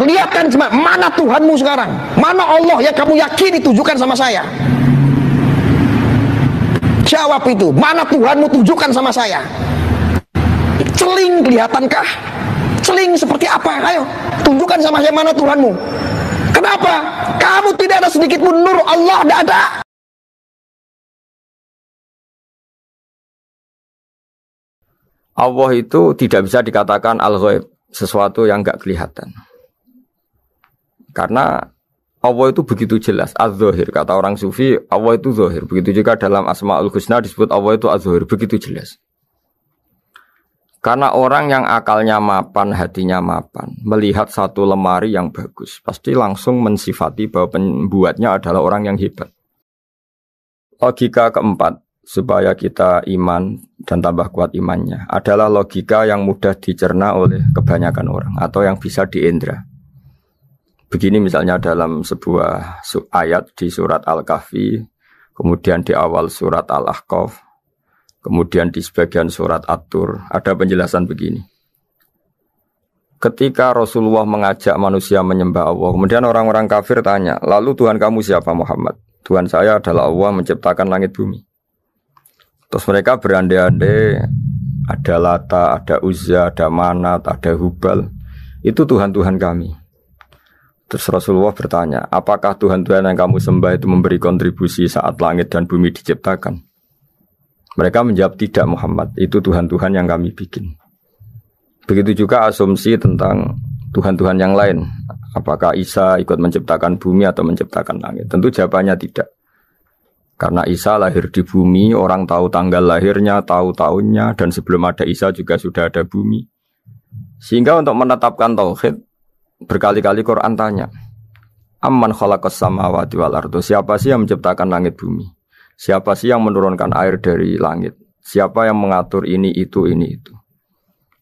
perlihatkan cuma mana Tuhanmu sekarang? Mana Allah yang kamu yakini tunjukkan sama saya? Jawab itu, mana Tuhanmu tunjukkan sama saya? Celing kelihatankah? Celing seperti apa? Ayo, tunjukkan sama saya mana Tuhanmu. Kenapa? Kamu tidak ada sedikit pun nur Allah, tidak ada. Allah itu tidak bisa dikatakan al-ghaib, sesuatu yang nggak kelihatan. Karena Allah itu begitu jelas az-zahir kata orang sufi Allah itu zahir begitu juga dalam asmaul husna disebut Allah itu az-zahir begitu jelas karena orang yang akalnya mapan hatinya mapan melihat satu lemari yang bagus pasti langsung mensifati bahwa pembuatnya adalah orang yang hebat logika keempat supaya kita iman dan tambah kuat imannya adalah logika yang mudah dicerna oleh kebanyakan orang atau yang bisa diindra Begini misalnya dalam sebuah ayat di surat Al-Kahfi, kemudian di awal surat Al-Ahqaf, kemudian di sebagian surat Atur ada penjelasan begini. Ketika Rasulullah mengajak manusia menyembah Allah, kemudian orang-orang kafir tanya, lalu Tuhan kamu siapa Muhammad? Tuhan saya adalah Allah menciptakan langit bumi. Terus mereka berandai-andai, ada Lata, ada Uzza, ada Manat, ada Hubal. Itu Tuhan-Tuhan kami. Terus Rasulullah bertanya, apakah Tuhan-Tuhan yang kamu sembah itu memberi kontribusi saat langit dan bumi diciptakan? Mereka menjawab tidak Muhammad, itu Tuhan-Tuhan yang kami bikin. Begitu juga asumsi tentang Tuhan-Tuhan yang lain. Apakah Isa ikut menciptakan bumi atau menciptakan langit? Tentu jawabannya tidak. Karena Isa lahir di bumi, orang tahu tanggal lahirnya, tahu tahunnya, dan sebelum ada Isa juga sudah ada bumi. Sehingga untuk menetapkan tauhid, Berkali-kali Quran tanya, Amman khalaqas samawati wal ardu Siapa sih yang menciptakan langit bumi? Siapa sih yang menurunkan air dari langit? Siapa yang mengatur ini itu ini itu?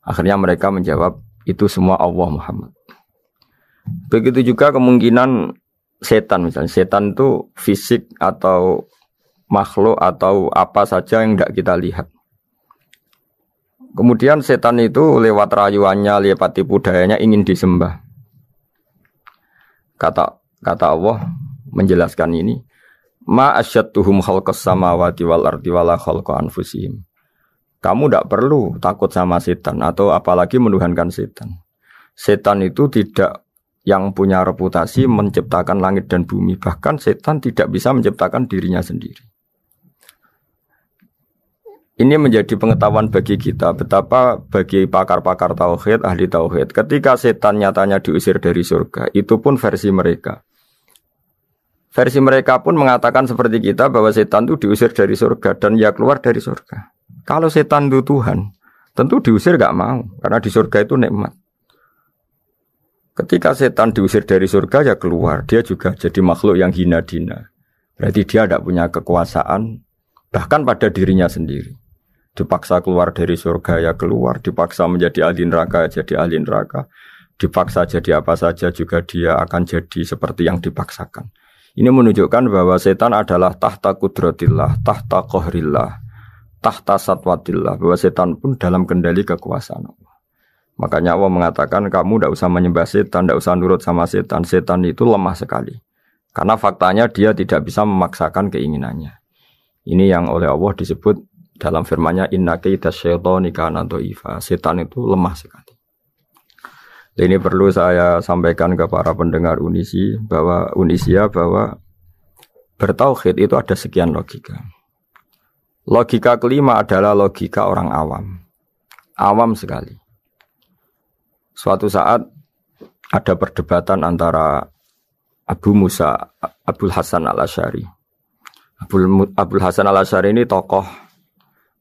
Akhirnya mereka menjawab, itu semua Allah Muhammad. Begitu juga kemungkinan setan misalnya. Setan itu fisik atau makhluk atau apa saja yang tidak kita lihat. Kemudian setan itu lewat rayuannya, lewat tipu dayanya ingin disembah. Kata kata Allah menjelaskan ini, ma asyattuhum khalqas samawati wal ardi wala khalqa anfusihim. Kamu tidak perlu takut sama setan atau apalagi menuhankan setan. Setan itu tidak yang punya reputasi menciptakan langit dan bumi. Bahkan setan tidak bisa menciptakan dirinya sendiri. Ini menjadi pengetahuan bagi kita betapa bagi pakar-pakar tauhid, ahli tauhid, ketika setan nyatanya diusir dari surga, itu pun versi mereka. Versi mereka pun mengatakan seperti kita bahwa setan itu diusir dari surga dan ya keluar dari surga. Kalau setan itu Tuhan, tentu diusir gak mau karena di surga itu nikmat. Ketika setan diusir dari surga ya keluar, dia juga jadi makhluk yang hina dina. Berarti dia tidak punya kekuasaan bahkan pada dirinya sendiri dipaksa keluar dari surga ya keluar, dipaksa menjadi ahli neraka ya jadi ahli neraka, dipaksa jadi apa saja juga dia akan jadi seperti yang dipaksakan. Ini menunjukkan bahwa setan adalah tahta kudratillah, tahta kohrillah, tahta satwatillah, bahwa setan pun dalam kendali kekuasaan Allah. Makanya Allah mengatakan kamu tidak usah menyembah setan, tidak usah nurut sama setan. Setan itu lemah sekali. Karena faktanya dia tidak bisa memaksakan keinginannya. Ini yang oleh Allah disebut dalam firmanya inna kaita syaitani kana dhaifa. Setan itu lemah sekali. Ini perlu saya sampaikan ke para pendengar Unisi bahwa Unisia bahwa bertauhid itu ada sekian logika. Logika kelima adalah logika orang awam. Awam sekali. Suatu saat ada perdebatan antara Abu Musa Abdul Hasan Al-Asy'ari. Abdul, Abdul Hasan Al-Asy'ari ini tokoh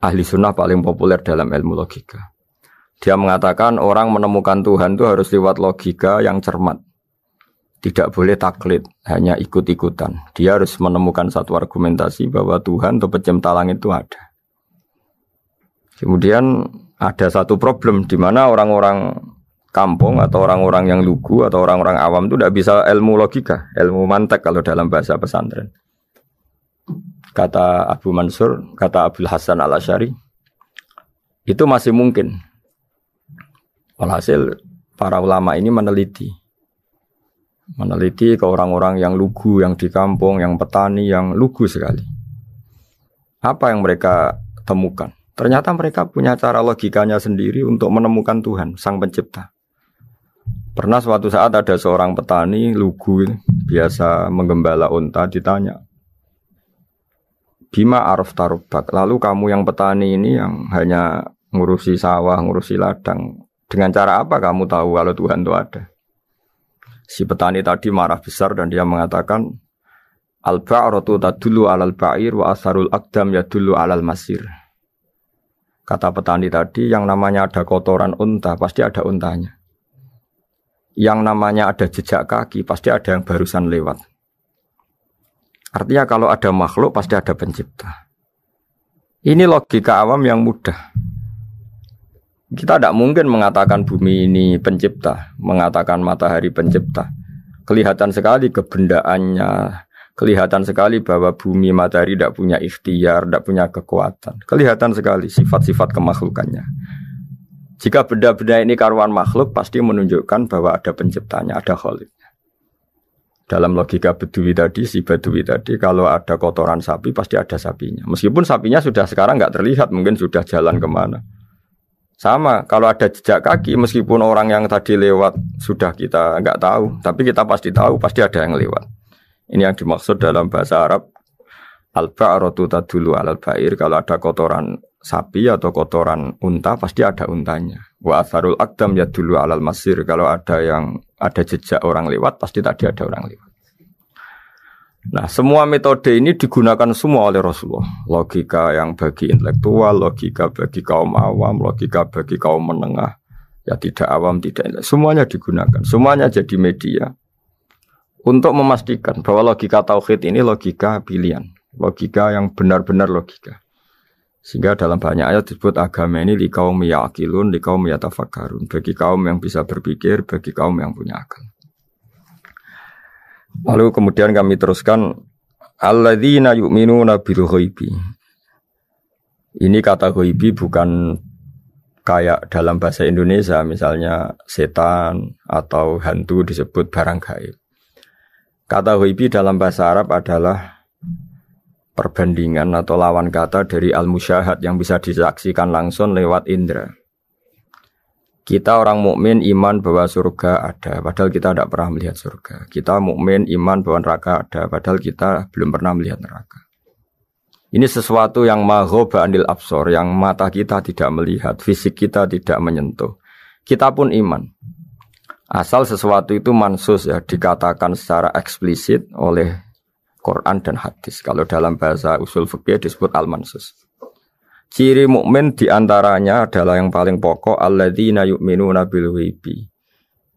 ahli sunnah paling populer dalam ilmu logika. Dia mengatakan orang menemukan Tuhan itu harus lewat logika yang cermat. Tidak boleh taklid, hanya ikut-ikutan. Dia harus menemukan satu argumentasi bahwa Tuhan atau pencipta langit itu ada. Kemudian ada satu problem di mana orang-orang kampung atau orang-orang yang lugu atau orang-orang awam itu tidak bisa ilmu logika, ilmu mantek kalau dalam bahasa pesantren kata Abu Mansur, kata Abdul Hasan al Ashari, itu masih mungkin. Walhasil para ulama ini meneliti, meneliti ke orang-orang yang lugu, yang di kampung, yang petani, yang lugu sekali. Apa yang mereka temukan? Ternyata mereka punya cara logikanya sendiri untuk menemukan Tuhan, Sang Pencipta. Pernah suatu saat ada seorang petani lugu biasa menggembala unta ditanya, Bima araf tarubak. Lalu kamu yang petani ini yang hanya ngurusi sawah, ngurusi ladang. Dengan cara apa kamu tahu kalau Tuhan itu ada? Si petani tadi marah besar dan dia mengatakan, Al-ba'ratu tadulu alal ba'ir wa asarul akdam ya dulu alal masir. Kata petani tadi, yang namanya ada kotoran unta, pasti ada untanya. Yang namanya ada jejak kaki, pasti ada yang barusan lewat. Artinya kalau ada makhluk pasti ada pencipta. Ini logika awam yang mudah. Kita tidak mungkin mengatakan bumi ini pencipta, mengatakan matahari pencipta. Kelihatan sekali kebendaannya, kelihatan sekali bahwa bumi matahari tidak punya ikhtiar, tidak punya kekuatan. Kelihatan sekali sifat-sifat kemakhlukannya. Jika benda-benda ini karuan makhluk, pasti menunjukkan bahwa ada penciptanya, ada kholiknya dalam logika bedui tadi si bedui tadi kalau ada kotoran sapi pasti ada sapinya meskipun sapinya sudah sekarang nggak terlihat mungkin sudah jalan kemana sama kalau ada jejak kaki meskipun orang yang tadi lewat sudah kita nggak tahu tapi kita pasti tahu pasti ada yang lewat ini yang dimaksud dalam bahasa Arab al baaratu tadulu al ba'ir kalau ada kotoran sapi atau kotoran unta pasti ada untanya. Wa asarul akdam ya dulu alal masir. Kalau ada yang ada jejak orang lewat pasti tadi ada orang lewat. Nah, semua metode ini digunakan semua oleh Rasulullah. Logika yang bagi intelektual, logika bagi kaum awam, logika bagi kaum menengah. Ya tidak awam, tidak Semuanya digunakan. Semuanya jadi media untuk memastikan bahwa logika tauhid ini logika pilihan, logika yang benar-benar logika. Sehingga dalam banyak ayat disebut agama ini di kaum yakilun, di kaum yatafakarun. Bagi kaum yang bisa berpikir, bagi kaum yang punya akal. Lalu kemudian kami teruskan alladzina yu'minuna bil ghaibi. Ini kata ghaibi bukan kayak dalam bahasa Indonesia misalnya setan atau hantu disebut barang gaib. Kata ghaibi dalam bahasa Arab adalah perbandingan atau lawan kata dari al-musyahad yang bisa disaksikan langsung lewat indera. Kita orang mukmin iman bahwa surga ada, padahal kita tidak pernah melihat surga. Kita mukmin iman bahwa neraka ada, padahal kita belum pernah melihat neraka. Ini sesuatu yang maghoba anil absor, yang mata kita tidak melihat, fisik kita tidak menyentuh. Kita pun iman. Asal sesuatu itu mansus ya dikatakan secara eksplisit oleh Quran dan hadis. Kalau dalam bahasa usul fikih disebut al-mansus. Ciri mukmin diantaranya adalah yang paling pokok alladzina yu'minuna bil ghaibi.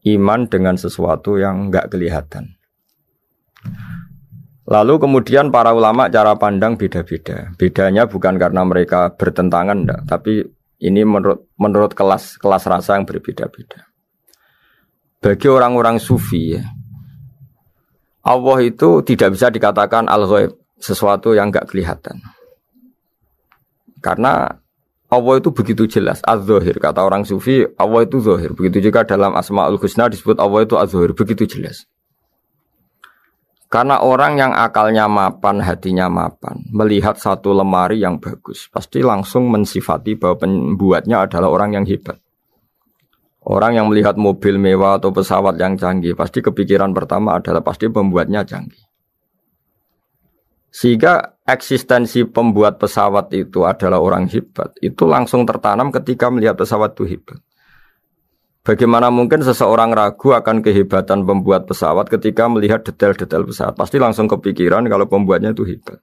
Iman dengan sesuatu yang enggak kelihatan. Lalu kemudian para ulama cara pandang beda-beda. Bedanya bukan karena mereka bertentangan, enggak, tapi ini menurut menurut kelas kelas rasa yang berbeda-beda. Bagi orang-orang sufi ya, Allah itu tidak bisa dikatakan al-ghaib, sesuatu yang nggak kelihatan. Karena Allah itu begitu jelas, az-zahir. Kata orang sufi, Allah itu zohir Begitu juga dalam Asma'ul Husna disebut Allah itu az-zahir, begitu jelas. Karena orang yang akalnya mapan, hatinya mapan, melihat satu lemari yang bagus, pasti langsung mensifati bahwa pembuatnya adalah orang yang hebat. Orang yang melihat mobil mewah atau pesawat yang canggih, pasti kepikiran pertama adalah pasti pembuatnya canggih. Sehingga eksistensi pembuat pesawat itu adalah orang hebat. Itu langsung tertanam ketika melihat pesawat itu hebat. Bagaimana mungkin seseorang ragu akan kehebatan pembuat pesawat ketika melihat detail-detail pesawat? Pasti langsung kepikiran kalau pembuatnya itu hebat.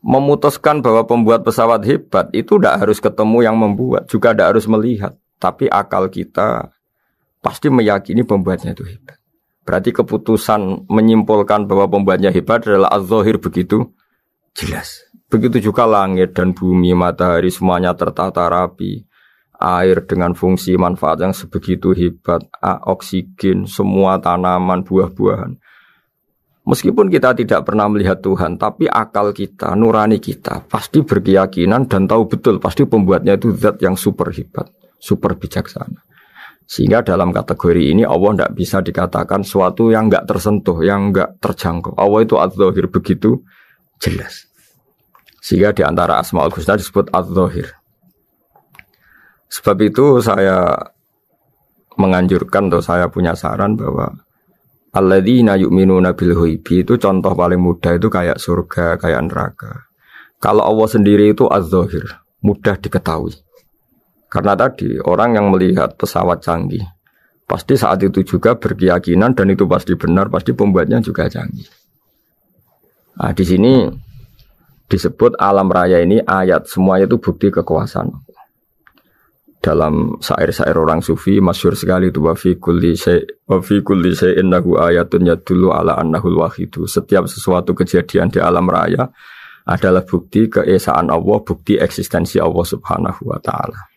Memutuskan bahwa pembuat pesawat hebat itu tidak harus ketemu yang membuat, juga tidak harus melihat. Tapi akal kita pasti meyakini pembuatnya itu hebat. Berarti keputusan menyimpulkan bahwa pembuatnya hebat adalah azohir begitu jelas. Begitu juga langit dan bumi, matahari semuanya tertata rapi. Air dengan fungsi manfaat yang sebegitu hebat, A, oksigen, semua tanaman, buah-buahan. Meskipun kita tidak pernah melihat Tuhan, tapi akal kita, nurani kita, pasti berkeyakinan dan tahu betul, pasti pembuatnya itu zat yang super hebat super bijaksana. Sehingga dalam kategori ini Allah tidak bisa dikatakan suatu yang nggak tersentuh, yang nggak terjangkau. Allah itu adzohir begitu jelas. Sehingga di antara Asmaul Husna disebut adzohir. Sebab itu saya menganjurkan atau saya punya saran bahwa alladzina yu'minuna bil itu contoh paling mudah itu kayak surga, kayak neraka. Kalau Allah sendiri itu az mudah diketahui. Karena tadi orang yang melihat pesawat canggih pasti saat itu juga berkeyakinan dan itu pasti benar, pasti pembuatnya juga canggih. Nah, di sini disebut alam raya ini ayat semuanya itu bukti kekuasaan dalam syair-syair orang sufi masyur sekali itu wafi kulli syai'in lahu ayatun yadullu ala annahul wahidu setiap sesuatu kejadian di alam raya adalah bukti keesaan Allah, bukti eksistensi Allah Subhanahu wa taala.